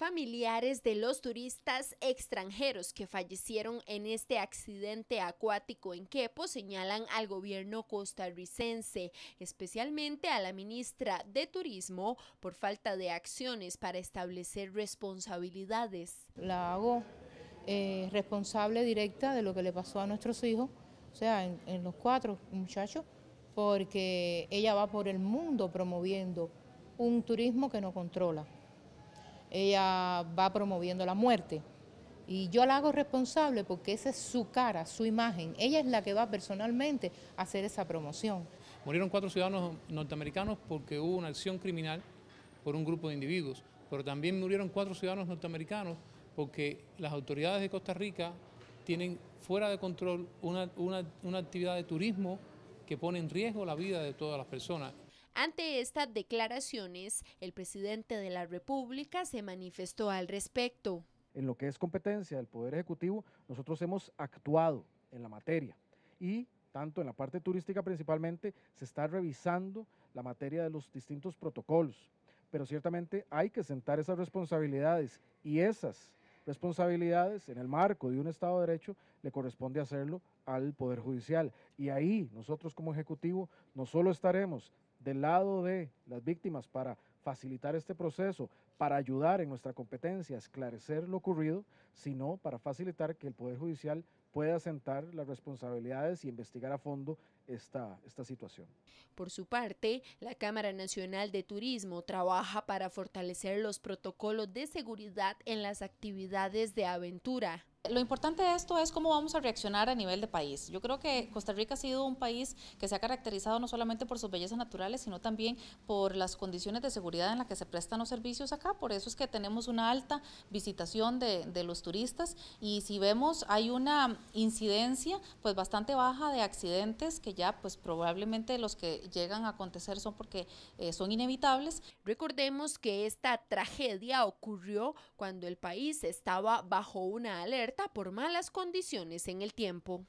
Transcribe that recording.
familiares de los turistas extranjeros que fallecieron en este accidente acuático en Quepo señalan al gobierno costarricense, especialmente a la ministra de Turismo, por falta de acciones para establecer responsabilidades. La hago eh, responsable directa de lo que le pasó a nuestros hijos, o sea, en los cuatro muchachos, porque ella va por el mundo promoviendo un turismo que no controla ella va promoviendo la muerte. Y yo la hago responsable porque esa es su cara, su imagen. Ella es la que va personalmente a hacer esa promoción. Murieron cuatro ciudadanos norteamericanos porque hubo una acción criminal por un grupo de individuos, pero también murieron cuatro ciudadanos norteamericanos porque las autoridades de Costa Rica tienen fuera de control una, actividad de turismo que pone en riesgo la vida de todas las personas. Ante estas declaraciones, el presidente de la República se manifestó al respecto. En lo que es competencia del Poder Ejecutivo, nosotros hemos actuado en la materia y tanto en la parte turística principalmente se está revisando la materia de los distintos protocolos, pero ciertamente hay que sentar esas responsabilidades y esas responsabilidades en el marco de un Estado de Derecho, le corresponde hacerlo al Poder Judicial. Y ahí nosotros como Ejecutivo no solo estaremos del lado de las víctimas para facilitar este proceso, para ayudar en nuestra competencia a esclarecer lo ocurrido, sino para facilitar que el Poder Judicial puede asentar las responsabilidades y investigar a fondo esta, esta situación. Por su parte, la Cámara Nacional de Turismo trabaja para fortalecer los protocolos de seguridad en las actividades de aventura. Lo importante de esto es cómo vamos a reaccionar a nivel de país. Yo creo que Costa Rica ha sido un país que se ha caracterizado no solamente por sus bellezas naturales, sino también por las condiciones de seguridad en las que se prestan los servicios acá. Por eso es que tenemos una alta visitación de, los turistas y si vemos hay una incidencia pues bastante baja de accidentes que ya pues probablemente los que llegan a acontecer son porque eh, son inevitables. Recordemos que esta tragedia ocurrió cuando el país estaba bajo una alerta por malas condiciones en el tiempo.